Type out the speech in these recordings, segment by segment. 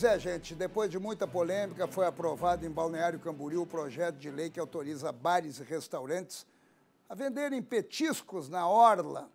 Pois é, gente, depois de muita polêmica, foi aprovado em Balneário Camboriú o projeto de lei que autoriza bares e restaurantes a venderem petiscos na orla.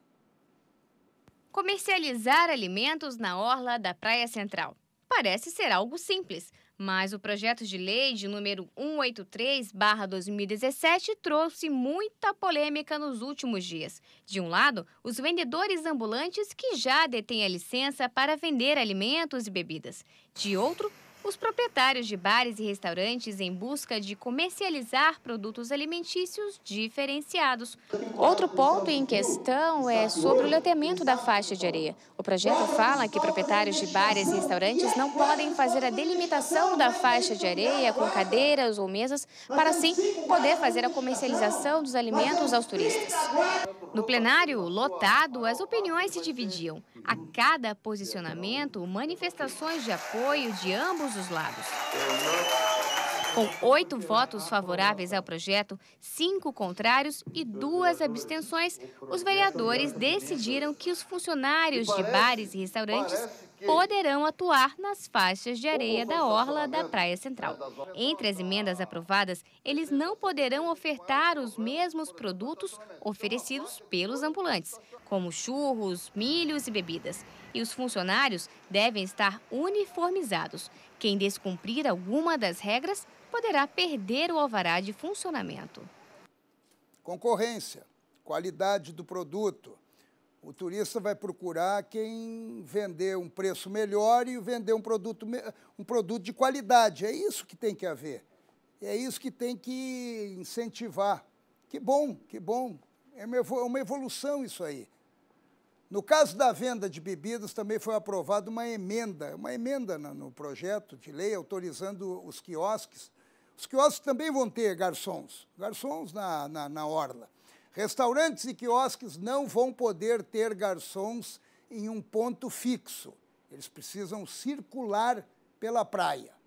Comercializar alimentos na orla da Praia Central parece ser algo simples, mas o projeto de lei de número 183/2017 trouxe muita polêmica nos últimos dias. De um lado, os vendedores ambulantes que já detêm a licença para vender alimentos e bebidas. De outro, os proprietários de bares e restaurantes em busca de comercializar produtos alimentícios diferenciados. Outro ponto em questão é sobre o loteamento da faixa de areia. O projeto fala que proprietários de bares e restaurantes não podem fazer a delimitação da faixa de areia com cadeiras ou mesas para assim poder fazer a comercialização dos alimentos aos turistas. No plenário lotado, as opiniões se dividiam. A cada posicionamento, manifestações de apoio de ambos todos os lados. Com oito votos favoráveis ao projeto, cinco contrários e duas abstenções, os vereadores decidiram que os funcionários de bares e restaurantes poderão atuar nas faixas de areia da orla da Praia Central. Entre as emendas aprovadas, eles né? não poderão é ofertar os mesmos produtos oferecidos pelos ambulantes, como churros, milhos e bebidas. E os funcionários devem estar uniformizados. Quem descumprir alguma das regras poderá perder o alvará de funcionamento. Concorrência, qualidade do produto, o turista vai procurar quem vender um preço melhor e vender um produto, um produto de qualidade. É isso que tem que haver. É isso que tem que incentivar. Que bom, que bom. É uma é evolução isso aí. No caso da venda de bebidas, também foi aprovada uma emenda, uma emenda no projeto de lei autorizando os quiosques. Os quiosques também vão ter garçons, garçons na, na, na orla. Restaurantes e quiosques não vão poder ter garçons em um ponto fixo. Eles precisam circular pela praia.